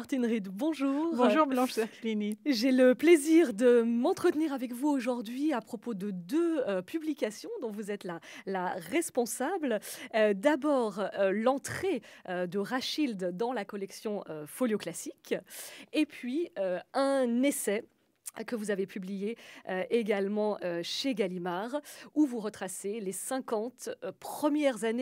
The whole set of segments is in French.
Martine bonjour. Bonjour Blanche J'ai le plaisir de m'entretenir avec vous aujourd'hui à propos de deux euh, publications dont vous êtes la, responsable. Euh, d'abord, euh, l'entrée de rachilde dans la collection Folio Classique, et puis un essai que vous avez publié euh, également euh, chez Gallimard, où vous retracez les 50 euh, premières années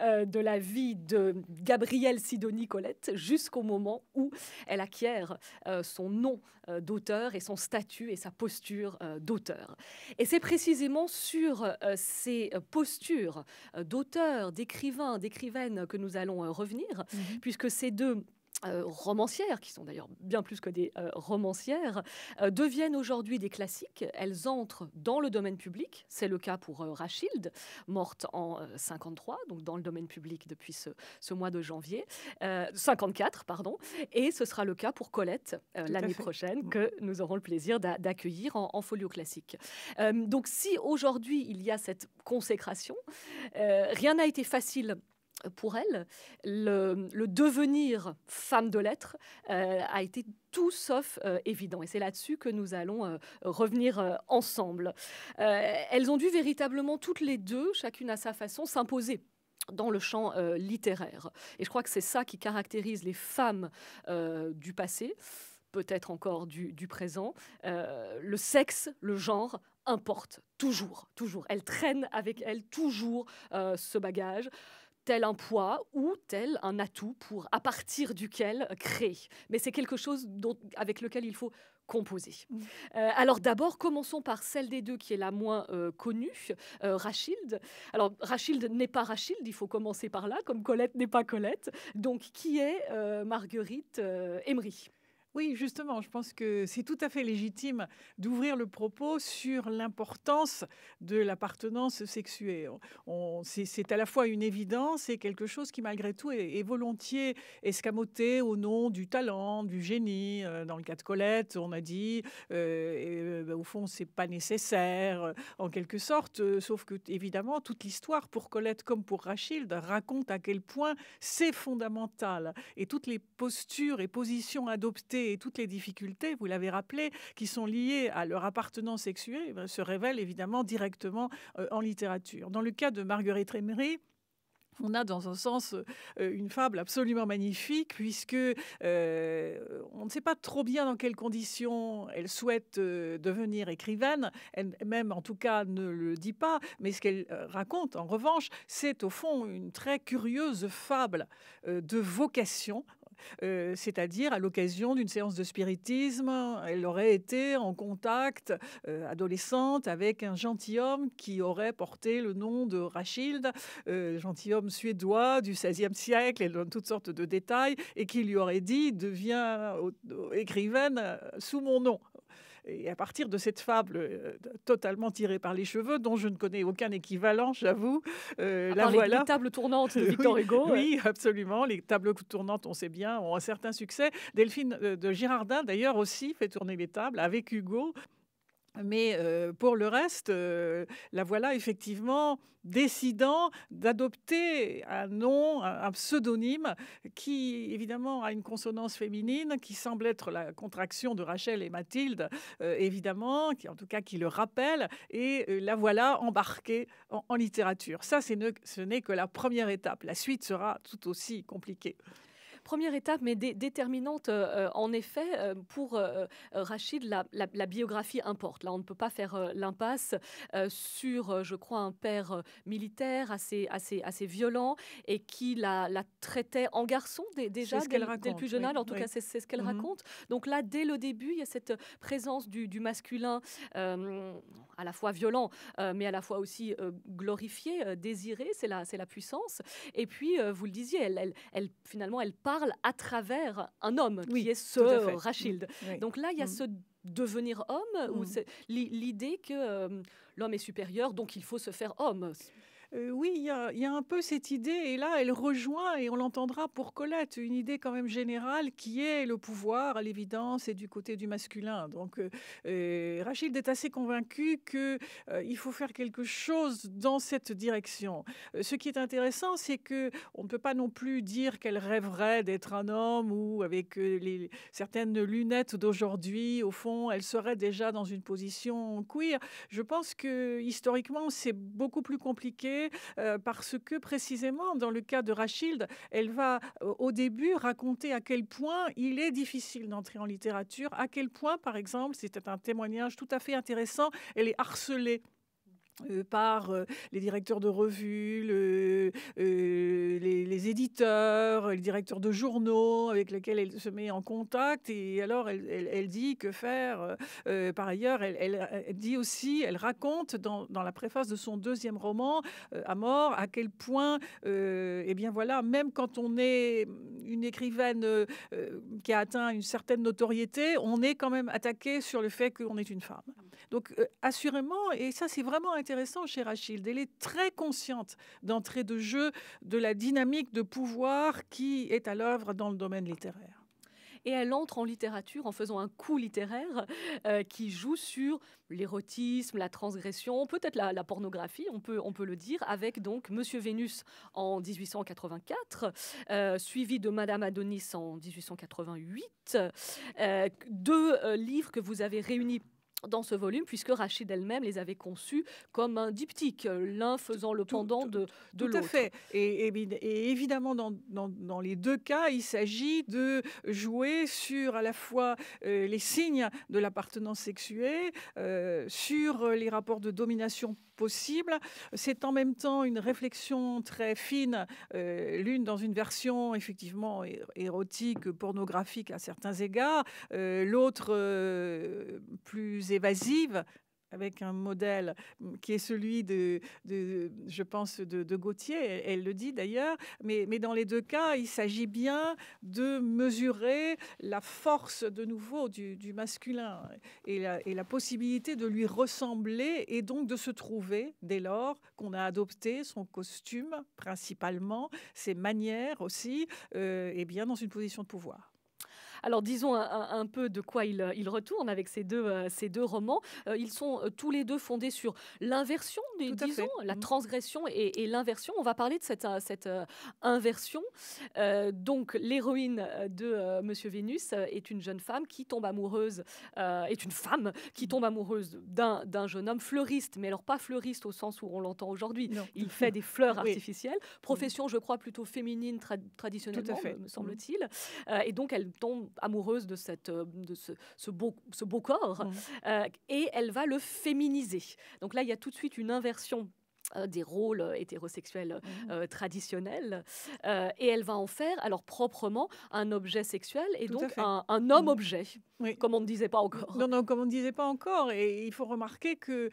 de la vie de Gabrielle Sidonie Colette jusqu'au moment où elle acquiert son nom d'auteur et son statut et sa posture d'auteur. Et c'est précisément sur ces postures d'auteur, d'écrivain, d'écrivaine que nous allons revenir, mhm. puisque ces deux euh, romancières, qui sont d'ailleurs bien plus que des euh, romancières, euh, deviennent aujourd'hui des classiques. Elles entrent dans le domaine public. C'est le cas pour Rachilde, morte en 53, donc dans le domaine public depuis ce, mois de janvier, 54, pardon. Et ce sera le cas pour Colette l'année prochaine, que nous aurons le plaisir d'accueillir en, folio classique. donc si aujourd'hui il y a cette consécration, rien n'a été facile pour elle, le, devenir femme de lettres euh, a été tout sauf euh, évident. Et c'est là-dessus que nous allons euh, revenir ensemble. elles ont dû véritablement toutes les deux, chacune à sa façon, s'imposer dans le champ littéraire. Et je crois que c'est ça qui caractérise les femmes du passé peut-être encore du, du présent, le sexe, le genre importe toujours, toujours. Elles traînent avec elles toujours ce bagage tel un poids ou tel un atout pour, à partir duquel, créer. Mais c'est quelque chose avec lequel il faut composer. Mm. Euh, alors d'abord, commençons par celle des deux qui est la moins euh, connue, euh, Rachilde. Alors Rachilde n'est pas Rachilde, il faut commencer par là, comme Colette n'est pas Colette. Donc qui est Marguerite Emery oui, justement, je pense que c'est tout à fait légitime d'ouvrir le propos sur l'importance de l'appartenance sexuée. c'est à la fois une évidence et quelque chose qui, malgré tout, est, volontiers escamoté au nom du talent, du génie. Euh, dans le cas de Colette, on a dit, euh, euh, au fond, c'est pas nécessaire, en quelque sorte, sauf que, évidemment, toute l'histoire pour Colette comme pour Rachilde, raconte à quel point c'est fondamental et toutes les postures et positions adoptées et toutes les difficultés, vous l'avez rappelé, qui sont liées à leur appartenance sexuée, eh se révèlent évidemment directement euh, en littérature. Dans le cas de Marguerite Emery, on a dans un sens euh, une fable absolument magnifique, puisque euh, on ne sait pas trop bien dans quelles conditions elle souhaite devenir écrivaine. Elle-même, en tout cas, ne le dit pas. Mais ce qu'elle raconte, en revanche, c'est au fond une très curieuse fable de vocation, euh, c'est-à-dire à, l'occasion d'une séance de spiritisme, elle aurait été en contact, euh, adolescente, avec un gentilhomme qui aurait porté le nom de Rachild, euh, gentilhomme suédois du XVIe siècle, et donne toutes sortes de détails, et qui lui aurait dit, deviens écrivaine sous mon nom et à partir de cette fable euh, totalement tirée par les cheveux, dont je ne connais aucun équivalent, j'avoue, euh, la voilà. Les tables tournantes de Victor Hugo. Oui, absolument. Les tables tournantes, on sait bien, ont un certain succès. Delphine euh, de Girardin, d'ailleurs, aussi fait tourner les tables avec Hugo. Mais pour le reste, la voilà effectivement décidant d'adopter un nom, un, pseudonyme qui évidemment a une consonance féminine, qui semble être la contraction de Rachel et Mathilde, évidemment, qui en tout cas qui le rappelle, et la voilà embarquée en, littérature. Ça, ce n'est que la première étape. La suite sera tout aussi compliquée première étape, mais déterminante euh, euh, en effet, euh, pour Rachid, la, biographie importe. Là, on ne peut pas faire l'impasse sur, je crois, un père militaire assez, assez, assez violent et qui la, traitait en garçon déjà, dès, qu'elle le plus jeune âge. en tout cas, c'est ce qu'elle mm-hmm. raconte. Donc là, dès le début, il y a cette présence du, masculin à la fois violent, mais à la fois aussi glorifié, désiré. C'est la, la puissance. Et puis, vous le disiez, elle, elle, finalement, elle part à travers un homme qui est ce Rachid. Donc là, il y a mm. ce devenir homme, mm. l'idée que euh, l'homme est supérieur, donc il faut se faire homme oui, il y, a un peu cette idée, et là, elle rejoint, et on l'entendra pour Colette, une idée quand même générale qui est le pouvoir, à l'évidence, et du côté du masculin. Donc, Rachid est assez convaincu qu'il il faut faire quelque chose dans cette direction. ce qui est intéressant, c'est que on ne peut pas non plus dire qu'elle rêverait d'être un homme ou avec les, certaines lunettes d'aujourd'hui, au fond, elle serait déjà dans une position queer. Je pense que historiquement, c'est beaucoup plus compliqué euh, parce que précisément dans le cas de Rachilde, elle va euh, au début raconter à quel point il est difficile d'entrer en littérature, à quel point par exemple, c'était un témoignage tout à fait intéressant, elle est harcelée euh, par euh, les directeurs de revues, euh, les, éditeurs, les directeurs de journaux avec lesquels elle se met en contact. Et alors, elle, dit que faire. par ailleurs, elle, dit aussi, elle raconte dans, la préface de son deuxième roman, À mort, à quel point, eh bien voilà, même quand on est une écrivaine qui a atteint une certaine notoriété, on est quand même attaqué sur le fait qu'on est une femme. Donc, euh, assurément, et ça c'est vraiment intéressant chez Rachilde, elle est très consciente d'entrée de jeu de la dynamique de pouvoir qui est à l'œuvre dans le domaine littéraire. Et elle entre en littérature en faisant un coup littéraire euh, qui joue sur l'érotisme, la transgression, peut-être la, pornographie, on peut, on peut le dire, avec donc Monsieur Vénus en 1884, euh, suivi de Madame Adonis en 1888, deux livres que vous avez réunis dans ce volume, puisque Rachid elle-même les avait conçus comme un diptyque, euh, l'un faisant le pendant de, de l'autre. fait. Et, évidemment, dans, les deux cas, il s'agit de jouer sur à la fois euh, les signes de l'appartenance sexuée, euh, sur les rapports de domination c'est en même temps une réflexion très fine, euh, l'une dans une version effectivement érotique, pornographique à certains égards, euh, l'autre euh, plus évasive avec un modèle mmh, qui est celui de, je pense, de, de Gauthier, elle, le dit d'ailleurs, mais, dans les deux cas, il s'agit bien de mesurer la force de nouveau du, masculin et la, possibilité de lui ressembler et donc de se trouver dès lors qu'on a adopté son costume principalement, ses manières aussi, euh, et bien dans une position de pouvoir. Alors disons un, peu de quoi il, retourne avec ces deux, euh, ces deux romans. Euh, ils sont euh, tous les deux fondés sur l'inversion, disons, la mmh. transgression et, l'inversion. On va parler de cette, cette inversion. donc l'héroïne de Monsieur Vénus est une jeune femme qui tombe amoureuse, est une femme qui tombe amoureuse d'un jeune homme fleuriste, mais alors pas fleuriste au sens où on l'entend aujourd'hui. Il fait des fleurs artificielles, profession je crois plutôt féminine traditionnellement, me mmh. semble-t-il. et donc elle tombe amoureuse de, cette, euh, de ce, beau, ce beau corps, mmh. euh, et elle va le féminiser. Donc là, il y a tout de suite une inversion euh, des rôles euh, hétérosexuels euh, mmh traditionnels. et elle va en faire, alors proprement, un objet sexuel et donc un, homme-objet, mmh. comme on ne disait pas encore. Non, non, comme on ne disait pas encore. Et il faut remarquer que,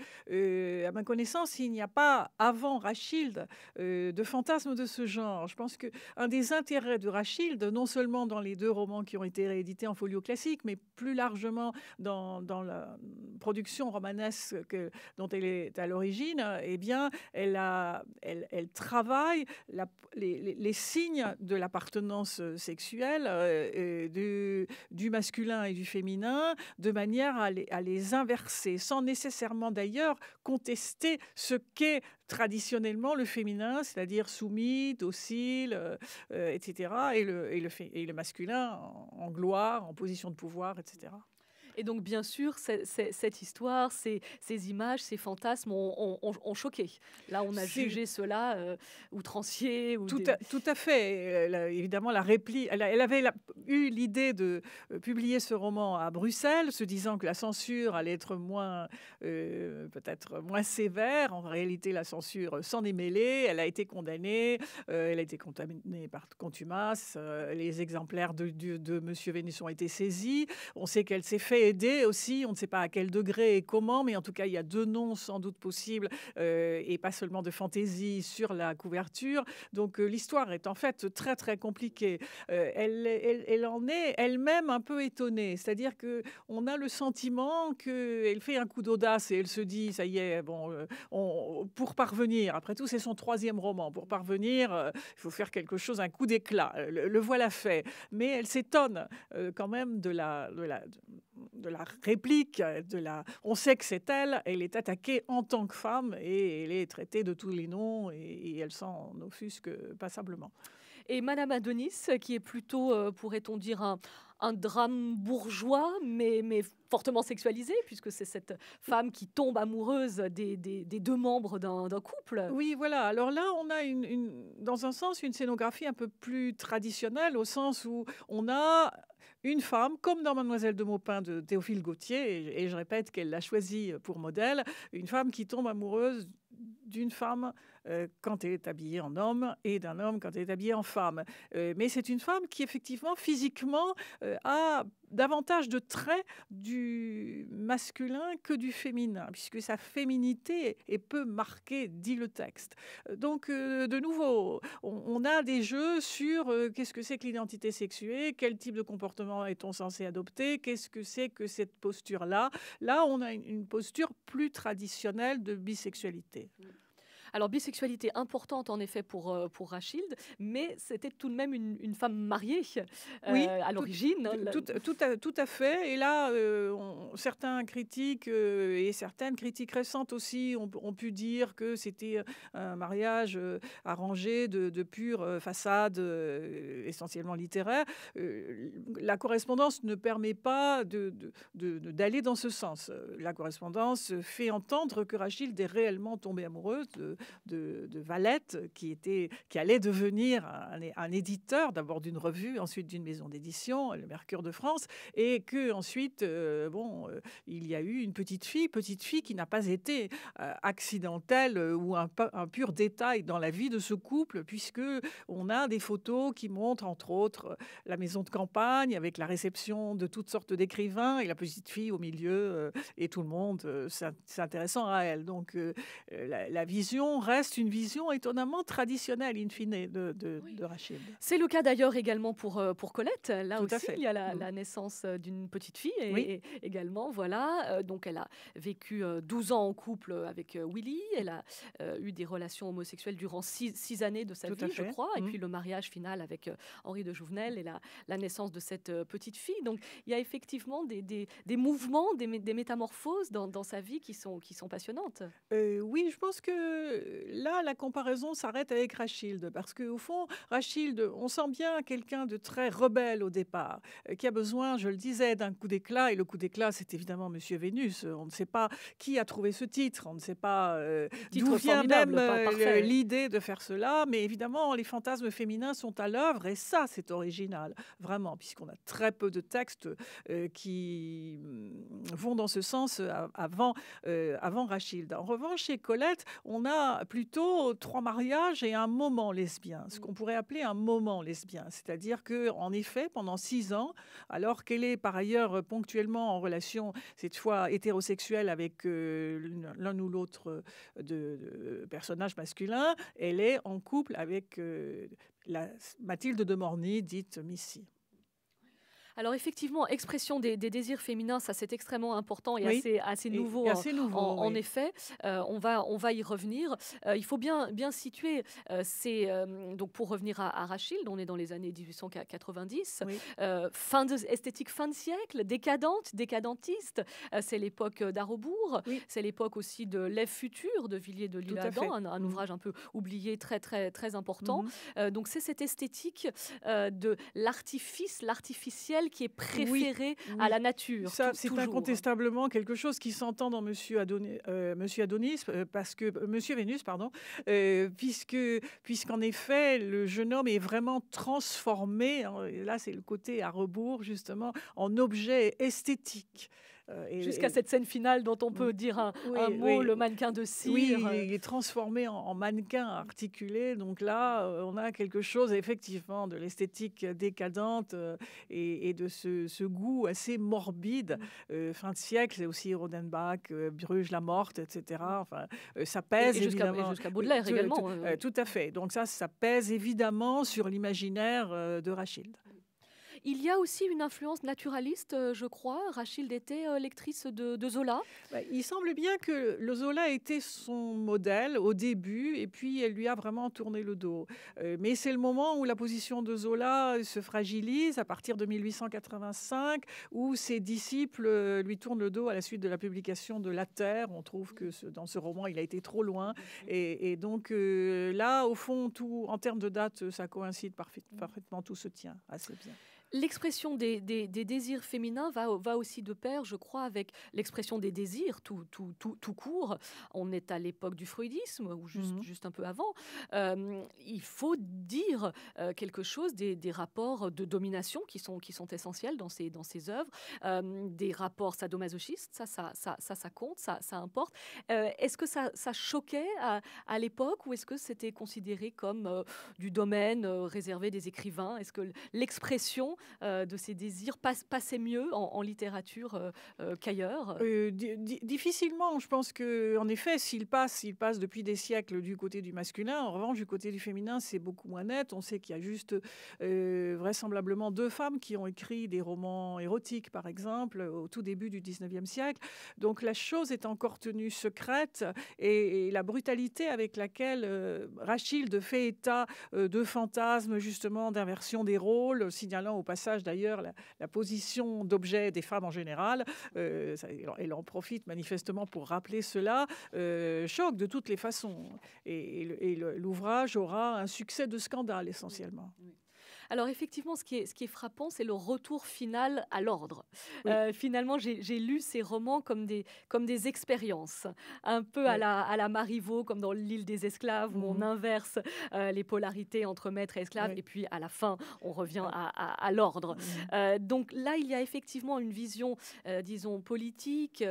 à ma connaissance, il n'y a pas avant Rachilde, de fantasme de ce genre. Je pense qu'un des intérêts de Rachilde, non seulement dans les deux romans qui ont été réédités en folio classique, mais plus largement dans, dans la production romanesque que, dont elle est à l'origine, et eh bien, elle, travaille les, signes de l'appartenance euh, sexuelle euh, euh, du, masculin et du féminin de manière à les, inverser, sans nécessairement d'ailleurs contester ce qu'est traditionnellement le féminin, c'est-à-dire soumis, docile, etc., et le masculin en gloire, en position de pouvoir, etc. Et donc, bien sûr, cette histoire, ces, ces, images, ces fantasmes ont, choqué. Là, on a jugé cela euh, outrancier. Ou tout, à, tout, à, fait. évidemment, la réplique, elle, avait eu l'idée de euh, publier ce roman à Bruxelles, se disant que la censure allait être moins, euh, peut-être moins sévère. En réalité, la censure s'en est mêlée. Elle a été condamnée. Euh, elle a été contaminée par contumace. les exemplaires de, de, de M. Vénus ont été saisis. On sait qu'elle s'est fait Aider aussi, on ne sait pas à quel degré et comment, mais en tout cas, il y a deux noms sans doute possibles, euh, et pas seulement de fantaisie sur la couverture. Donc euh, l'histoire est en fait très très compliquée. Euh, elle, elle, en est elle-même un peu étonnée, c'est-à-dire que on a le sentiment qu'elle fait un coup d'audace et elle se dit, ça y est, bon, pour parvenir, après tout, c'est son troisième roman, pour parvenir, il faut faire quelque chose, un coup d'éclat. Le, voilà fait. Mais elle s'étonne quand même de de la de la réplique, euh, de la... on sait que c'est elle, elle est attaquée en tant que femme et elle est traitée de tous les noms et, elle s'en offusque passablement. Et Madame Adonis, qui est plutôt, euh, pourrait-on dire, un, drame bourgeois, mais, mais fortement sexualisé, puisque c'est cette femme qui tombe amoureuse des, deux membres d'un couple. Oui, voilà. Alors là, on a, dans un sens, une scénographie un peu plus traditionnelle, au sens où on a une femme, comme dans Mademoiselle de Maupin de Théophile Gautier, et, je répète qu'elle l'a choisie pour modèle, une femme qui tombe amoureuse d'une femme euh, quand elle est habillée en homme et d'un homme quand elle est habillée en femme. Euh, mais c'est une femme qui, effectivement, physiquement, euh, a davantage de traits du masculin que du féminin, puisque sa féminité est peu marquée, dit le texte. Donc, de nouveau, on, a des jeux sur qu'est-ce que c'est que l'identité sexuée, quel type de comportement est-on censé adopter, qu'est-ce que c'est que cette posture-là. Là, on a une posture plus traditionnelle de bisexualité. Mm. Alors, bisexualité importante en effet pour, euh, pour Rachilde, mais c'était tout de même une, femme mariée euh, à l'origine. Tout, à, fait. Et là, euh, certains critiques et certaines critiques récentes aussi ont, pu dire que c'était un mariage arrangé de, pure façade essentiellement littéraire. la correspondance ne permet pas d'aller de, dans ce sens. La correspondance fait entendre que Rachilde est réellement tombée amoureuse de, de, Valette, qui, était, qui allait devenir un, éditeur, d'abord d'une revue, ensuite d'une maison d'édition, le Mercure de France, et que ensuite, euh, bon, euh, il y a eu une petite fille, petite fille qui n'a pas été euh, accidentelle ou un, pur détail dans la vie de ce couple, puisque on a des photos qui montrent, entre autres, la maison de campagne avec la réception de toutes sortes d'écrivains et la petite fille au milieu, et tout le monde s'intéressant à elle. Donc la vision reste une vision étonnamment traditionnelle, in fine, de, de, Rachid. C'est le cas d'ailleurs également pour, euh, pour Colette. Là aussi, il y a la, mm. naissance euh, d'une petite fille et, également. Voilà. Euh, donc, elle a vécu 12 ans en couple avec Willy. Elle a eu des relations homosexuelles durant 6 années de sa vie, je crois. Et mm. puis, le mariage final avec Henri de Jouvenel et la, naissance de cette petite fille. Donc, il y a effectivement des, des, mouvements, des, métamorphoses dans, sa vie qui sont, qui sont passionnantes. oui, je pense que là, la comparaison s'arrête avec Rachilde, parce qu'au fond, Rachilde, on sent bien quelqu'un de très rebelle au départ, euh, qui a besoin, je le disais, d'un coup d'éclat, et le coup d'éclat, c'est évidemment Monsieur Vénus. Euh, on ne sait pas qui a trouvé ce titre, on ne sait pas euh, d'où vient même l'idée de faire cela, mais évidemment, les fantasmes féminins sont à l'œuvre, et ça, c'est original, vraiment, puisqu'on a très peu de textes qui mm, vont dans ce sens avant, avant Rachilde. En revanche, chez Colette, on a plutôt trois mariages et un moment lesbien, ce qu'on pourrait appeler un moment lesbien. C'est-à-dire que, en effet, pendant six ans, alors qu'elle est par ailleurs ponctuellement en relation, cette fois hétérosexuelle, avec euh, l'un ou l'autre de, personnages masculins elle est en couple avec euh, la Mathilde de Morny, dite Missy. Alors effectivement, expression des, désirs féminins, ça c'est extrêmement important et hein, assez, nouveau, en, effet. Euh, on, va, on va y revenir. Euh, il faut bien, bien situer, euh, c'est donc pour revenir à, à on est dans les années 1890, fin de, esthétique fin de siècle, décadente, décadentiste. c'est l'époque d'Arobourg, c'est l'époque aussi de L'Ève futur de Villiers de l'Isle-Adam, un, mmh. ouvrage un peu oublié, très très très important. Mmh. donc c'est cette esthétique de l'artifice, l'artificiel qui est préférée à la nature. Ça, c'est hein. incontestablement quelque chose qui s'entend dans Monsieur euh, Adonis, Monsieur parce que euh, Monsieur Vénus, pardon, euh, puisque puisqu'en effet le jeune homme est vraiment transformé. Hein, là, c'est le côté à rebours justement en objet esthétique. Euh, jusqu'à cette scène finale dont on peut mm. dire un, mot, le mannequin de cire. Oui, il est transformé en, mannequin articulé. Donc là, euh, on a quelque chose effectivement de l'esthétique décadente euh, et, de ce, goût assez morbide. Mm. fin de siècle, c'est aussi Rodenbach, Bruges la Morte, etc. Mm. Enfin, ça pèse et, jusqu'à Baudelaire également. Tout, tout, à fait. Donc ça, ça pèse évidemment sur l'imaginaire de Rachid. Il y a aussi une influence naturaliste, euh, je crois. Rachilde était euh, lectrice de, Zola. Bah, il semble bien que le Zola était son modèle au début, et puis elle lui a vraiment tourné le dos. Euh, mais c'est le moment où la position de Zola se fragilise à partir de 1885, où ses disciples lui tournent le dos à la suite de la publication de La Terre. On trouve que dans ce roman, il a été trop loin. Et, donc là, au fond, tout en termes de date, ça coïncide parfaitement, tout se tient assez bien l'expression des, désirs féminins va, va aussi de pair, je crois, avec l'expression des désirs tout, court. On est à l'époque du freudisme, ou juste, mhm. juste un peu avant. Euh, il faut dire euh, quelque chose des, rapports de domination qui sont, qui sont essentiels dans ces, dans œuvres, euh, des rapports sadomasochistes, ça, ça, ça, compte, ça, importe. est-ce que ça, choquait à, à l'époque ou est-ce que c'était considéré comme du domaine réservé des écrivains Est-ce que l'expression euh, de ses désirs passaient mieux en, littérature euh, euh, qu'ailleurs Difficilement, je pense que en effet, s'il passe, il passe depuis des siècles du côté du masculin. En revanche, du côté du féminin, c'est beaucoup moins net. On sait qu'il y a juste vraisemblablement deux femmes qui ont écrit des romans érotiques, par exemple, au tout début du 19e siècle. Donc la chose est encore tenue secrète et, la brutalité avec laquelle Rachilde fait état de fantasmes, justement, d'inversion des rôles, signalant au passé d'ailleurs la, position d'objet des femmes en général. Euh, elle en profite manifestement pour rappeler cela. Euh, choque de toutes les façons. Et, l'ouvrage aura un succès de scandale essentiellement. Alors effectivement, ce qui est, frappant, c'est le retour final à l'ordre. Euh, finalement, j'ai lu ces romans comme des, expériences, un peu à, la, à Marivaux, comme dans L'île des esclaves, où on mhm. inverse euh, les polarités entre maître et esclave, et puis à la fin, on revient à, l'ordre. Mhm. Euh, donc là, il y a effectivement une vision, disons, politique,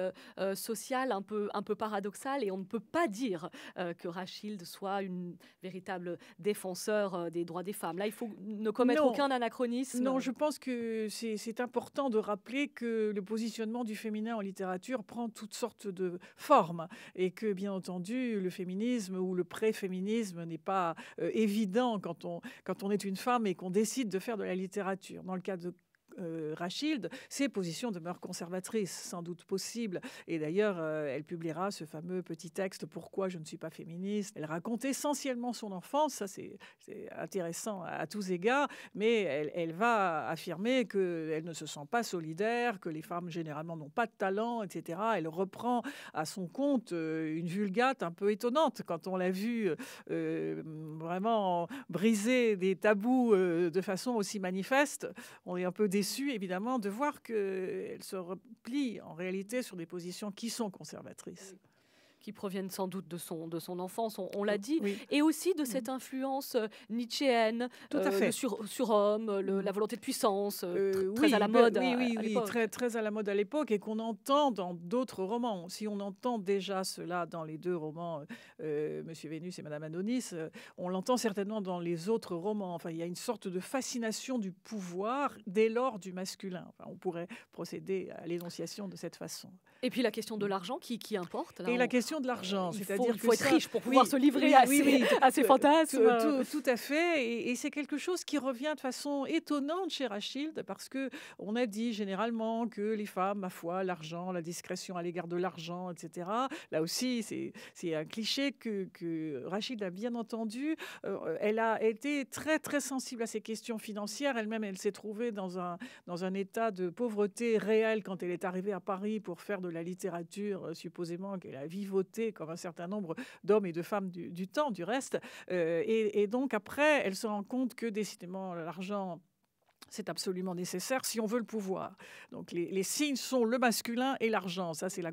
sociale, un peu, paradoxale, et on ne peut pas dire que Rachilde soit une véritable défenseur des droits des femmes. Là, il faut ne non. aucun anachronisme. Non, je pense que c'est important de rappeler que le positionnement du féminin en littérature prend toutes sortes de formes et que, bien entendu, le féminisme ou le pré-féminisme n'est pas euh, évident quand on, quand on est une femme et qu'on décide de faire de la littérature. Dans le cas de euh, ses positions demeurent conservatrices, sans doute possible. Et d'ailleurs, euh, elle publiera ce fameux petit texte Pourquoi je ne suis pas féministe. Elle raconte essentiellement son enfance, ça c'est intéressant à, tous égards, mais elle, va affirmer qu'elle ne se sent pas solidaire, que les femmes généralement n'ont pas de talent, etc. Elle reprend à son compte euh, une vulgate un peu étonnante quand on l'a vu euh, vraiment briser des tabous de façon aussi manifeste. On est un peu déçu déçue, évidemment, de voir qu'elle se replie en réalité sur des positions qui sont conservatrices qui proviennent sans doute de son, de son enfance, on, l'a dit, et aussi de mm. cette influence euh, nietzschéenne Tout à euh, fait. sur, homme, mm. la volonté de puissance, euh, très, à la mode. à, très, très à la mode à l'époque et qu'on entend dans d'autres romans. Si on entend déjà cela dans les deux romans, Monsieur Vénus et Madame Adonis, on l'entend certainement dans les autres romans. Enfin, il y a une sorte de fascination du pouvoir dès lors du masculin. on pourrait procéder à l'énonciation de cette façon. Et puis la question de mm. l'argent qui, qui importe. et la question de l'argent. C'est-à-dire qu'il faut être riche pour pouvoir se livrer à, ces ses, fantasmes. Tout, à fait. Et, c'est quelque chose qui revient de façon étonnante chez Rachid, parce que on a dit généralement que les femmes, ma foi, l'argent, la discrétion à l'égard de l'argent, etc. Là aussi, c'est un cliché que, Rachid a bien entendu. Euh, elle a été très, très sensible à ces questions financières. Elle-même, elle, s'est trouvée dans un, dans un état de pauvreté réelle quand elle est arrivée à Paris pour faire de la littérature, euh, supposément qu'elle a vivoté comme un certain nombre d'hommes et de femmes du, temps, du reste. Euh, et, donc après, elle se rend compte que décidément l'argent c'est absolument nécessaire si on veut le pouvoir. Donc les, signes sont le masculin et l'argent. Ça, c'est la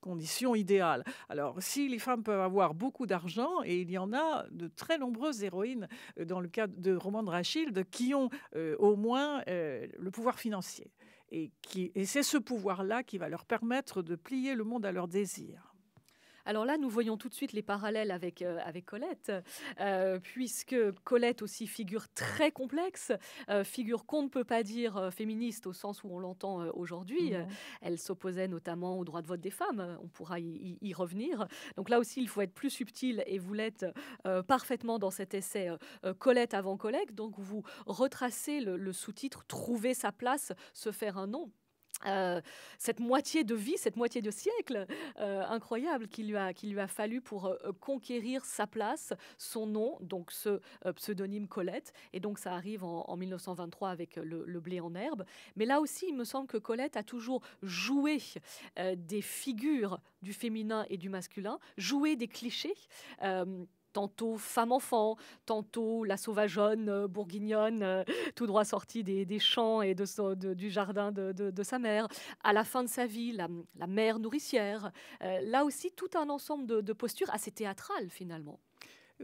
condition idéale. Alors si les femmes peuvent avoir beaucoup d'argent, et il y en a de très nombreuses héroïnes euh, dans le cas de romans de Rachilde qui ont euh, au moins le pouvoir financier. Et, et c'est ce pouvoir-là qui va leur permettre de plier le monde à leur désir. Alors là, nous voyons tout de suite les parallèles avec, euh, Colette, euh, puisque Colette aussi figure très complexe, euh, figure qu'on ne peut pas dire féministe au sens où on l'entend aujourd'hui. Elle s'opposait notamment au droit de vote des femmes, on pourra y, revenir. Donc là aussi, il faut être plus subtil et vous l'êtes parfaitement dans cet essai Colette avant Colette. Donc vous retracez le sous-titre Trouver sa place, se faire un nom euh, cette moitié de vie, cette moitié de siècle euh, incroyable qu'il lui, a, lui a fallu pour euh, conquérir sa place, son nom, donc ce pseudonyme Colette. Et donc ça arrive en, 1923 avec le, blé en herbe. Mais là aussi, il me semble que Colette a toujours joué des figures du féminin et du masculin, joué des clichés tantôt femme-enfant, tantôt la sauvageonne euh, bourguignonne, euh, tout droit sortie des, champs et de, du jardin de, sa mère. À la fin de sa vie, la mère nourricière. Euh, là aussi, tout un ensemble de postures assez théâtrales finalement.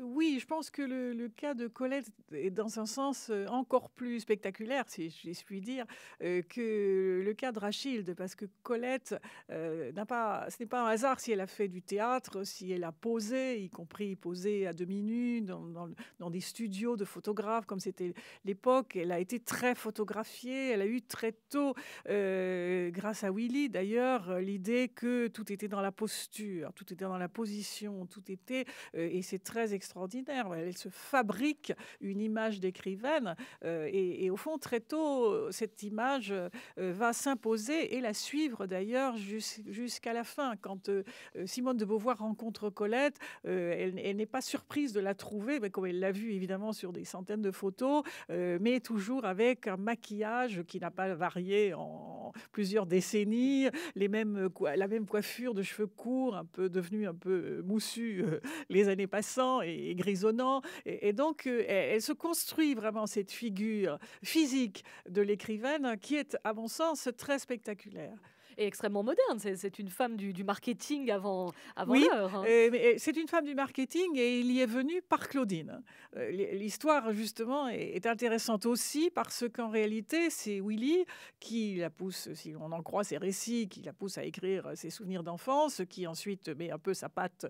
Oui, je pense que le, cas de Colette est dans un sens euh, encore plus spectaculaire, si je puis dire, euh, que le cas de Rachilde, parce que Colette euh, n'a pas, ce n'est pas un hasard si elle a fait du théâtre, si elle a posé, y compris posé à demi nu dans, des studios de photographes, comme c'était l'époque. Elle a été très photographiée, elle a eu très tôt, grâce à Willy d'ailleurs, l'idée que tout était dans la posture, tout était dans la position, tout était, et c'est très extraordinaire. Elle se fabrique une image d'écrivaine euh, et, au fond, très tôt, cette image euh, va s'imposer et la suivre d'ailleurs jusqu'à la fin. Quand euh, Simone de Beauvoir rencontre Colette, elle, n'est pas surprise de la trouver, mais comme elle l'a vue évidemment sur des centaines de photos, mais toujours avec un maquillage qui n'a pas varié en plusieurs décennies, les mêmes, la même coiffure de cheveux courts, un peu devenue un peu moussu les années passant grisonnant. Et, donc, euh, e, elle, se construit vraiment cette figure physique de l'écrivaine hein, qui est, à mon sens, très spectaculaire et extrêmement moderne. C'est une femme du, marketing avant, avant oui, hein. euh, euh, c'est une femme du marketing et il y est venu par Claudine. Euh, l'histoire, justement, est, intéressante aussi parce qu'en réalité, c'est Willy qui la pousse, si on en croit ses récits, qui la pousse à écrire ses souvenirs d'enfance, qui ensuite met un peu sa patte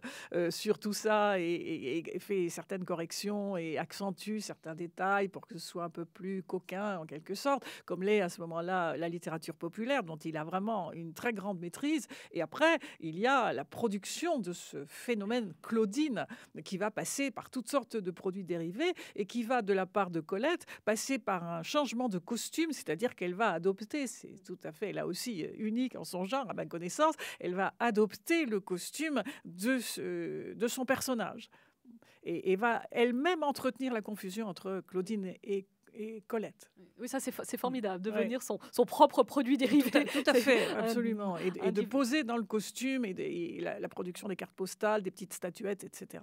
sur tout ça et fait certaines corrections et accentue certains détails pour que ce soit un peu plus coquin en quelque sorte, comme l'est à ce moment-là la littérature populaire dont il a vraiment une très grande maîtrise. Et après, il y a la production de ce phénomène Claudine qui va passer par toutes sortes de produits dérivés et qui va, de la part de Colette, passer par un changement de costume, c'est-à-dire qu'elle va adopter, c'est tout à fait là aussi unique en son genre, à ma connaissance, elle va adopter le costume de, de son personnage. Et, et va elle-même entretenir la confusion entre Claudine et et Colette. Oui, ça c'est, mm. formidable, devenir son, son, propre produit dérivé. Tout à, fait, euh, absolument. Et, de poser dans le costume et, la, la, production des cartes postales, des petites statuettes, etc.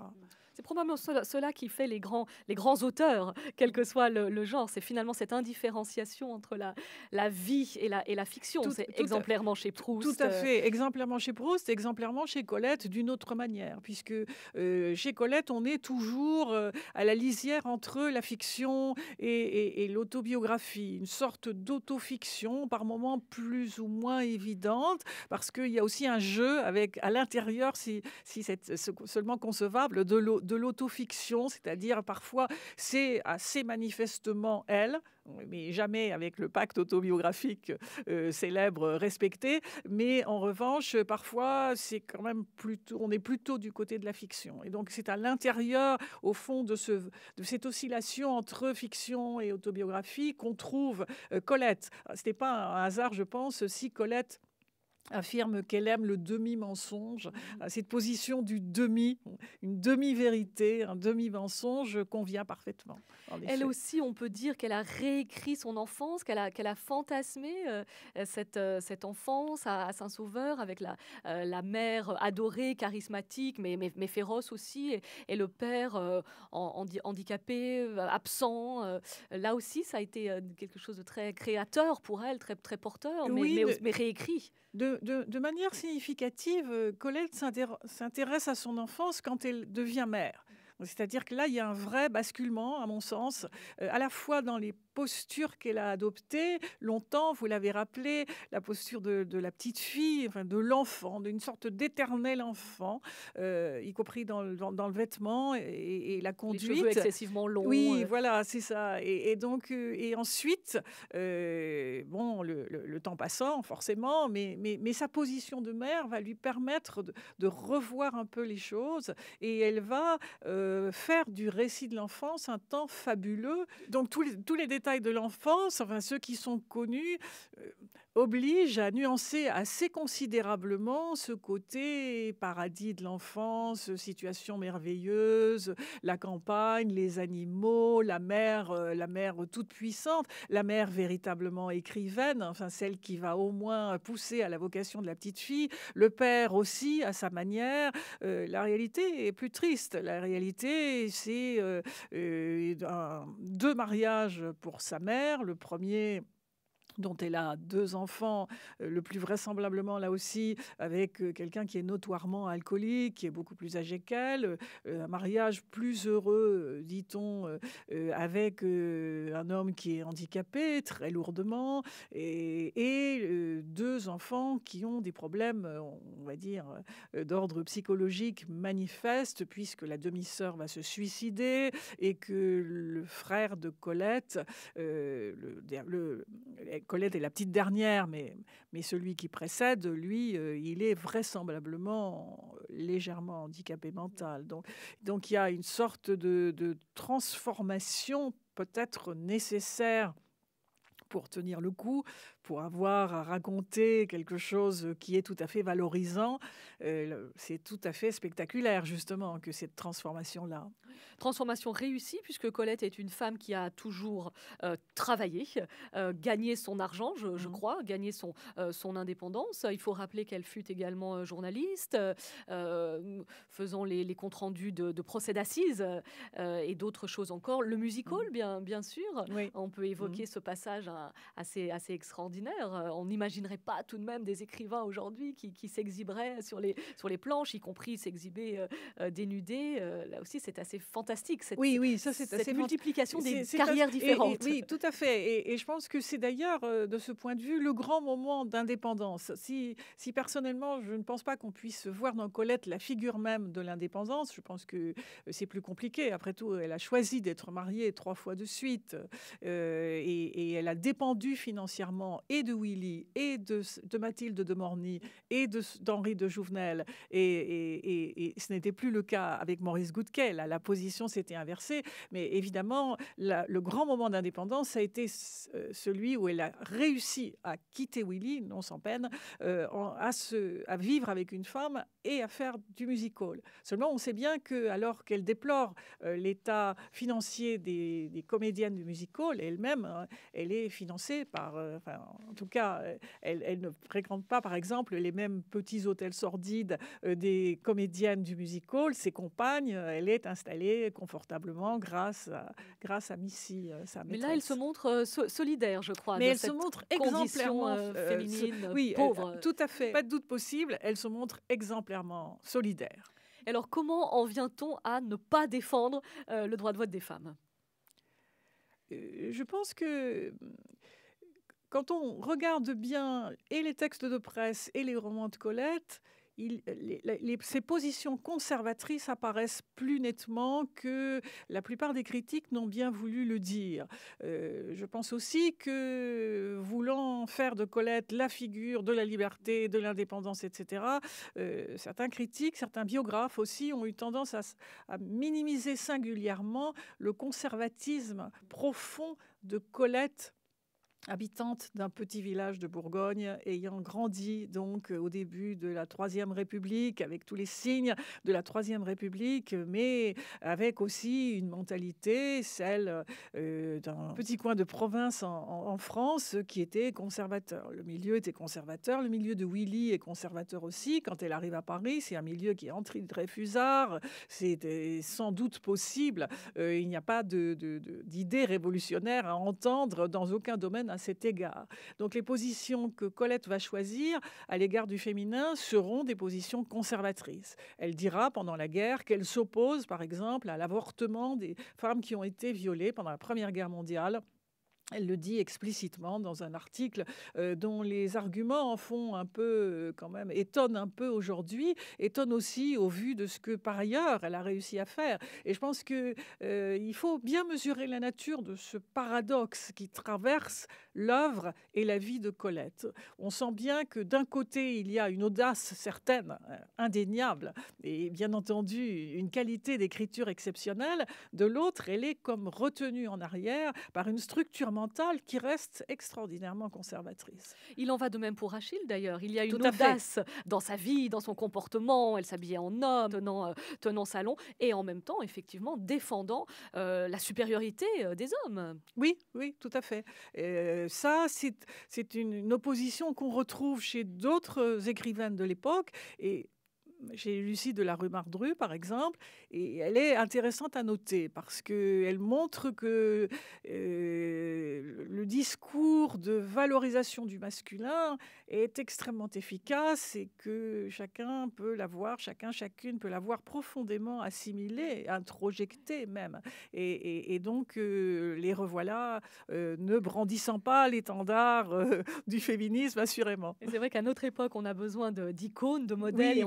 C'est probablement cela qui fait les grands, les grands auteurs, quel que soit le, genre. C'est finalement cette indifférenciation entre la, la vie et la, et la fiction. C'est exemplairement chez Proust. Tout à euh, fait. Exemplairement chez Proust, exemplairement chez Colette d'une autre manière, puisque euh, chez Colette, on est toujours euh, à la lisière entre la fiction et, l'autobiographie, une sorte d'autofiction par moments plus ou moins évidente, parce qu'il y a aussi un jeu avec à l'intérieur, si, si c'est seulement concevable, de de l'autofiction, c'est-à-dire parfois c'est assez manifestement elle, mais jamais avec le pacte autobiographique euh, célèbre respecté, mais en revanche parfois c'est quand même plutôt, on est plutôt du côté de la fiction. Et donc c'est à l'intérieur, au fond, de, ce, de cette oscillation entre fiction et autobiographie qu'on trouve euh, Colette. Ah, c'était pas un hasard, je pense, si Colette affirme qu'elle aime le demi-mensonge, mmh euh, cette position du demi, une demi-vérité, un demi-mensonge convient parfaitement. Elle aussi, on peut dire qu'elle a réécrit son enfance, qu'elle a, fantasmé euh, euh, cette, enfance à, Saint-Sauveur avec la, mère adorée, charismatique, mais, féroce aussi, et, le père handicapé, absent. là aussi, ça a été quelque chose de très créateur pour elle, très, porteur, mais réécrit. De, manière significative, euh, Colette s'intéresse à son enfance quand elle devient mère. C'est-à-dire que là, il y a un vrai basculement, à mon sens, euh, à la fois dans les posture qu'elle a adoptée longtemps, vous l'avez rappelé, la posture de, la petite fille, enfin de l'enfant, d'une sorte d'éternel enfant, euh, y compris dans le, vêtement et, la conduite. Les cheveux excessivement longs. Oui, euh. voilà, c'est ça. Et, donc, euh, et ensuite, bon, le, temps passant, forcément, mais, mais, mais, sa position de mère va lui permettre de, revoir un peu les choses et elle va faire du récit de l'enfance un temps fabuleux. Donc, tous tous les détails de l'enfance, enfin ceux qui sont connus, euh, oblige à nuancer assez considérablement ce côté paradis de l'enfance, situation merveilleuse, la campagne, les animaux, la mère euh, la mère toute puissante, la mère véritablement écrivaine, enfin celle qui va au moins pousser à la vocation de la petite fille, le père aussi à sa manière. Euh, la réalité est plus triste. La réalité, c'est euh, deux mariages pour sa mère, le premier dont elle a deux enfants, euh, le plus vraisemblablement là aussi avec euh, quelqu'un qui est notoirement alcoolique, qui est beaucoup plus âgé qu'elle, euh, un mariage plus heureux, dit-on, avec un homme qui est handicapé très lourdement et, deux enfants qui ont des problèmes, on va dire, d'ordre psychologique manifeste puisque la demi-sœur va se suicider et que le frère de Colette, le, le, Colette est la petite dernière, mais, mais celui qui précède, lui, euh, il est vraisemblablement euh, légèrement handicapé mental. Donc, donc il y a une sorte de, de transformation peut-être nécessaire pour tenir le coup, pour avoir à raconter quelque chose qui est tout à fait valorisant. Euh, c'est tout à fait spectaculaire, justement, que cette transformation-là. Transformation réussie, puisque Colette est une femme qui a toujours euh, travaillé, euh, gagné son argent, je, mm. crois, gagné son, son indépendance. Il faut rappeler qu'elle fut également journaliste, faisant les, comptes rendus de, procès d'assises et d'autres choses encore. Le musical, mm. hall bien, bien sûr. On peut évoquer mm. ce passage hein, assez, assez extraordinaire euh, on n'imaginerait pas tout de même des écrivains aujourd'hui qui, s'exhiberaient sur les, sur les planches, y compris s'exhiber euh, euh, dénudés. là aussi, c'est assez fantastique, cette, oui, oui, ça, cette multiplication des carrières différentes. oui, tout à fait. Et, je pense que c'est d'ailleurs, de ce point de vue, le grand moment d'indépendance. Si, si personnellement, je ne pense pas qu'on puisse voir dans Colette la figure même de l'indépendance, je pense que c'est plus compliqué. Après tout, elle a choisi d'être mariée trois fois de suite et, et elle a dépendu financièrement et de Willy, et de, Mathilde de Morny, et d'Henri de, Jouvenel. Et, ce n'était plus le cas avec Maurice Goudquet. la position s'était inversée. Mais évidemment, le grand moment d'indépendance a été celui où elle a réussi à quitter Willy, non sans peine, euh, à, à vivre avec une femme et à faire du musical. Seulement, on sait bien que, alors qu'elle déplore euh, l'état financier des, comédiennes du musical, elle-même, hein, elle est financée par, euh, en tout cas, elle, ne fréquente pas, par exemple, les mêmes petits hôtels sordides euh, des comédiennes du music hall. Ses compagnes, euh, elle est installée confortablement grâce à, grâce à Missy, euh, sa maîtresse. Mais là, elle se montre solidaire, je crois. Mais elle se montre exemplairement féminine, oui, pauvre. tout à fait. Pas de doute possible, elle se montre exemplairement solidaire. Alors, comment en vient-on à ne pas défendre le droit de vote des femmes je pense que quand on regarde bien et les textes de presse et les romans de Colette, ces positions conservatrices apparaissent plus nettement que la plupart des critiques n'ont bien voulu le dire. Euh, je pense aussi que voulant faire de Colette la figure de la liberté, de l'indépendance, etc., euh, certains critiques, certains biographes aussi ont eu tendance à minimiser singulièrement le conservatisme profond de Colette habitante d'un petit village de Bourgogne, ayant grandi donc au début de la Troisième République, avec tous les signes de la Troisième République, mais avec aussi une mentalité, celle euh, d'un petit coin de province en, France, qui était conservateur. Le milieu était conservateur, le milieu de Willy est conservateur aussi. Quand elle arrive à Paris, c'est un milieu qui est entré de Dreyfusard, c'était euh, sans doute possible. Euh, il n'y a pas d'idée de, révolutionnaire à entendre dans aucun domaine à cet égard. Donc les positions que Colette va choisir à l'égard du féminin seront des positions conservatrices. Elle dira pendant la guerre qu'elle s'oppose par exemple à l'avortement des femmes qui ont été violées pendant la Première Guerre mondiale elle le dit explicitement dans un article euh, dont les arguments en font un peu, euh, quand même, étonnent un peu aujourd'hui, étonnent aussi au vu de ce que par ailleurs elle a réussi à faire. Et je pense qu'il euh, il faut bien mesurer la nature de ce paradoxe qui traverse l'œuvre et la vie de Colette. On sent bien que d'un côté, il y a une audace certaine, indéniable, et bien entendu une qualité d'écriture exceptionnelle, de l'autre, elle est comme retenue en arrière par une structure qui reste extraordinairement conservatrice. Il en va de même pour Achille d'ailleurs. Il y a une audace dans sa vie, dans son comportement. Elle s'habillait en homme, tenant, euh, salon, et en même temps, effectivement, défendant euh, la supériorité euh, des hommes. Oui, oui, tout à fait. ça, c'est une, une opposition qu'on retrouve chez d'autres écrivaines de l'époque. Et j'ai Lucie de la rue Mardru, par exemple, et elle est intéressante à noter parce qu'elle montre que euh, le discours de valorisation du masculin est extrêmement efficace et que chacun peut l'avoir, chacun, chacune peut l'avoir profondément assimilé, introjecté même. Et, donc, euh, les revoilà euh, ne brandissant pas l'étendard du féminisme, assurément. C'est vrai qu'à notre époque, on a besoin d'icônes, de, modèles,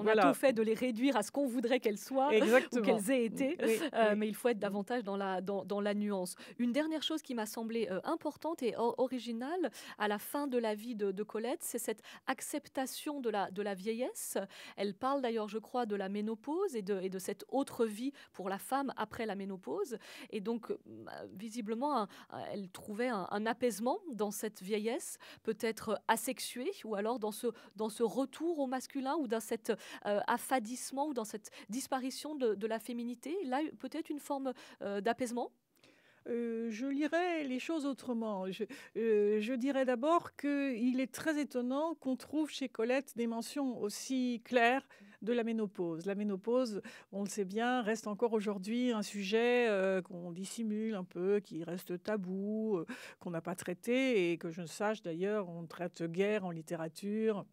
de les réduire à ce qu'on voudrait qu'elles soient Exactement. ou qu'elles aient été, euh, mais il faut être davantage dans la, dans, dans la nuance. Une dernière chose qui m'a semblé euh, importante et originale à la fin de la vie de, Colette, c'est cette acceptation de la, de la vieillesse. Elle parle d'ailleurs, je crois, de la ménopause et de, et de cette autre vie pour la femme après la ménopause. Et donc, euh, visiblement, elle trouvait un, apaisement dans cette vieillesse, peut-être asexuée, ou alors dans ce, dans ce retour au masculin ou dans cette affadissement ou dans cette disparition de, la féminité Là, peut-être une forme euh, d'apaisement euh, je lirais les choses autrement. Euh, je, dirais d'abord qu'il est très étonnant qu'on trouve chez Colette des mentions aussi claires de la ménopause. La ménopause, on le sait bien, reste encore aujourd'hui un sujet qu'on dissimule un peu, qui reste tabou, qu'on n'a pas traité et que je ne sache d'ailleurs, on traite guère en littérature.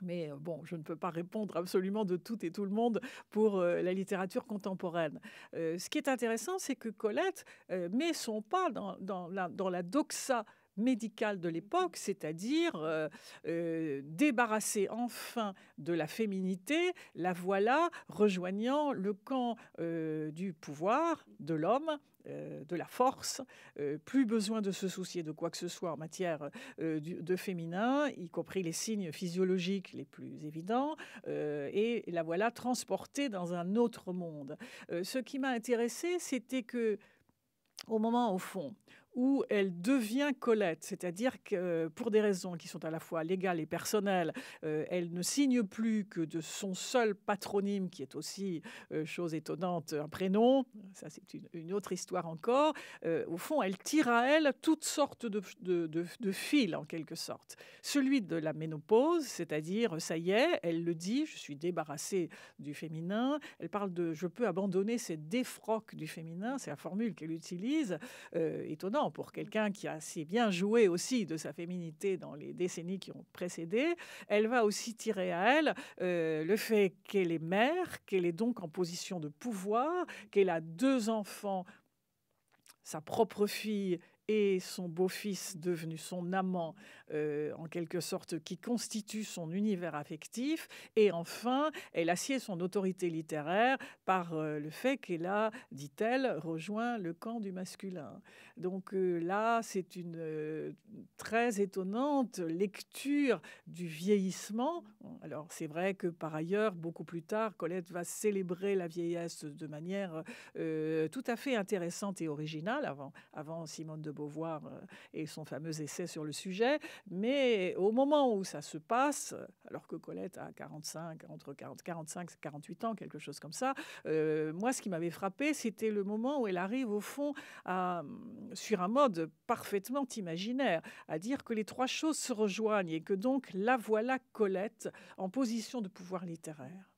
Mais euh, bon, je ne peux pas répondre absolument de tout et tout le monde pour euh, la littérature contemporaine. Euh, ce qui est intéressant, c'est que Colette met son pas dans, la, doxa médicale de l'époque, mhm. c'est-à-dire débarrassée enfin de la féminité, la voilà rejoignant le camp du pouvoir, de l'homme, euh, de la force, euh, plus besoin de se soucier de quoi que ce soit en matière euh, de féminin, y compris les signes physiologiques les plus évidents, et la voilà transportée dans un autre monde. ce qui m'a intéressé, c'était que au moment, au fond, où elle devient Colette, c'est-à-dire que euh, pour des raisons qui sont à la fois légales et personnelles, euh, elle ne signe plus que de son seul patronyme, qui est aussi, euh, chose étonnante, un prénom. Ça, c'est une, autre histoire encore. au fond, elle tire à elle toutes sortes de, de, de fils, en quelque sorte. Celui de la ménopause, c'est-à-dire, ça y est, elle le dit, je suis débarrassée du féminin. Elle parle de je peux abandonner cette défroque du féminin, c'est la formule qu'elle utilise. étonnant pour quelqu'un qui a si bien joué aussi de sa féminité dans les décennies qui ont précédé, elle va aussi tirer à elle euh, le fait qu'elle est mère, qu'elle est donc en position de pouvoir, qu'elle a deux enfants, sa propre fille et son beau-fils devenu son amant euh, en quelque sorte, qui constitue son univers affectif. Et enfin, elle assied son autorité littéraire par euh, le fait qu'elle a, dit-elle, rejoint le camp du masculin. Donc euh, là, c'est une très étonnante lecture du vieillissement. Alors c'est vrai que par ailleurs, beaucoup plus tard, Colette va célébrer la vieillesse de manière tout à fait intéressante et originale, avant Simone de Beauvoir et son fameux essai sur le sujet. Mais au moment où ça se passe, alors que Colette a 45, entre 40, 45 48 ans, quelque chose comme ça, euh, moi, ce qui m'avait frappé, c'était le moment où elle arrive, au fond, hum, sur un mode parfaitement imaginaire, à dire que les trois choses se rejoignent et que donc la voilà Colette en position de pouvoir littéraire.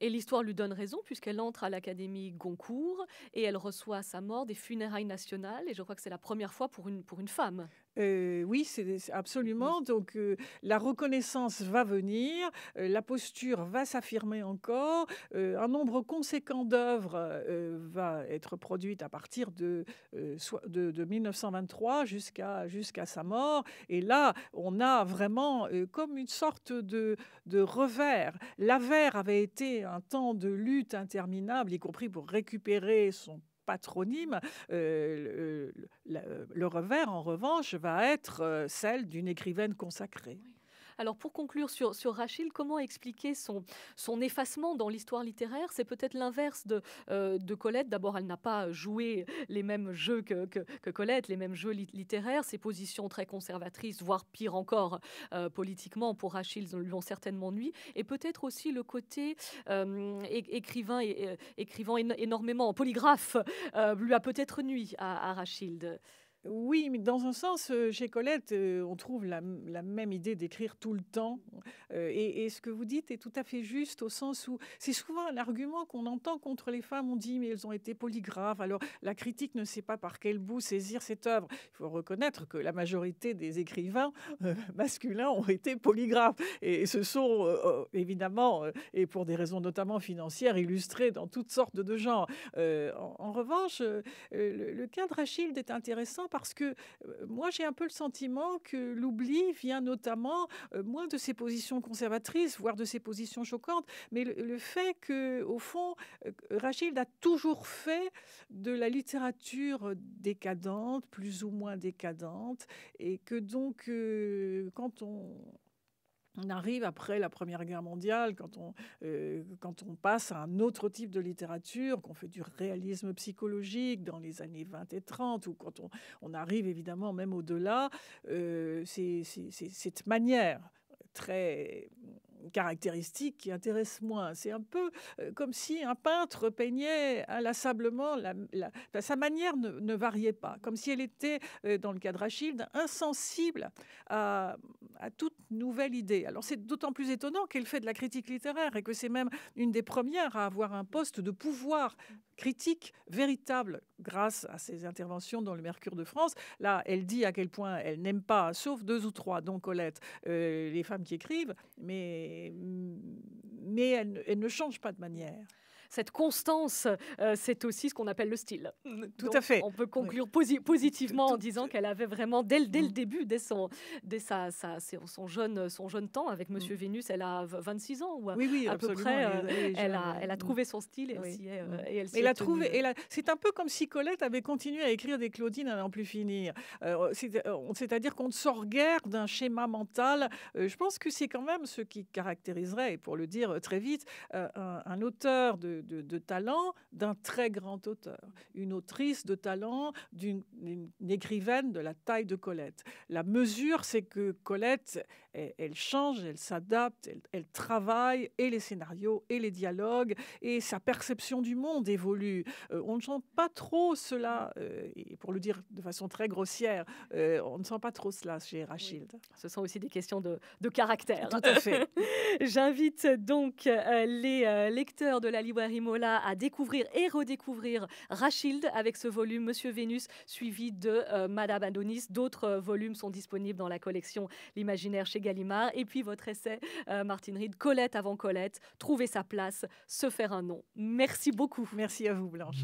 Et l'histoire lui donne raison puisqu'elle entre à l'Académie Goncourt et elle reçoit à sa mort des funérailles nationales. Et je crois que c'est la première fois pour une femme. Euh, oui, c'est absolument. Donc euh, la reconnaissance va venir, euh, la posture va s'affirmer encore, un nombre conséquent d'œuvres va être produite à partir de, de, 1923 jusqu'à jusqu'à sa mort. Et là, on a vraiment comme une sorte de, de revers. L'avers avait été un temps de lutte interminable, y compris pour récupérer son patronyme. Euh, le, revers, en revanche, va être euh, celle d'une écrivaine consacrée. Alors pour conclure sur, sur comment expliquer son, effacement dans l'histoire littéraire C'est peut-être l'inverse euh, de, Colette. D'abord, elle n'a pas joué les mêmes jeux que, Colette, les mêmes jeux littéraires. Ses positions très conservatrices, voire pire encore euh, politiquement, pour Rachid, lui ont certainement nui. Et peut-être aussi le côté euh, écrivain, et, écrivant énormément, polygraphe, lui a peut-être nui à, à oui, mais dans un sens, euh, chez Colette, euh, on trouve la, même idée d'écrire tout le temps. Euh, et, ce que vous dites est tout à fait juste au sens où c'est souvent l'argument qu'on entend contre les femmes. On dit, mais elles ont été polygraphes. Alors, la critique ne sait pas par quel bout saisir cette œuvre. Il faut reconnaître que la majorité des écrivains masculins ont été polygraphes. Et ce sont, évidemment, et pour des raisons notamment financières, illustrés dans toutes sortes de genres. en, revanche, le, cas de Rachilde est intéressant parce que moi, j'ai un peu le sentiment que l'oubli vient notamment, moins de ses positions conservatrices, voire de ses positions choquantes, mais le, fait que, au fond, Rachid a toujours fait de la littérature décadente, plus ou moins décadente, et que donc, quand on on arrive après la Première Guerre mondiale, quand on, euh, quand on passe à un autre type de littérature, qu'on fait du réalisme psychologique dans les années 20 et 30, ou quand on, arrive évidemment même au-delà, euh, c'est cette manière très caractéristique qui intéresse moins. C'est un peu euh, comme si un peintre peignait inlassablement, sa manière ne, variait pas, comme si elle était, euh, dans le cas de insensible à, à toute nouvelle idée. Alors c'est d'autant plus étonnant qu'elle fait de la critique littéraire et que c'est même une des premières à avoir un poste de pouvoir critique véritable grâce à ses interventions dans le Mercure de France. Là, elle dit à quel point elle n'aime pas, sauf deux ou trois, dont Colette, euh, les femmes qui écrivent, mais, mais elle ne change pas de manière cette constance, euh, c'est aussi ce qu'on appelle le style. Tout à fait. On peut conclure positivement en disant qu'elle avait vraiment, dès, le mm. début, dès, son, son, jeune, temps avec mm. Monsieur Vénus, elle a 26 ans ou oui, à peu près. elle, a, euh, elle, a, euh, mm. trouvé son style et elle, trouvé. c'est un peu comme si Colette avait continué à écrire des Claudines à n'en plus finir. C'est-à-dire qu'on ne sort guère d'un schéma mental. je pense que c'est quand même ce qui caractériserait, pour le dire très vite, un auteur de de, talent d'un très grand auteur, une autrice de talent, d'une écrivaine de la taille de Colette. La mesure, c'est que Colette, elle, change, elle s'adapte, elle, travaille et les scénarios et les dialogues et sa perception du monde évolue. Euh, on ne sent pas trop cela, euh, et pour le dire de façon très grossière, euh, on ne sent pas trop cela chez Rachid. Ce sont aussi des questions de, de caractère. Tout à fait. J'invite donc les lecteurs de la librairie Imola à découvrir et redécouvrir Rachild avec ce volume Monsieur Vénus suivi de euh, Madame Adonis. D'autres euh, volumes sont disponibles dans la collection L'imaginaire chez Gallimard. Et puis votre essai, euh, Martine Reed, Colette avant Colette, trouver sa place, se faire un nom. Merci beaucoup. Merci à vous, Blanche.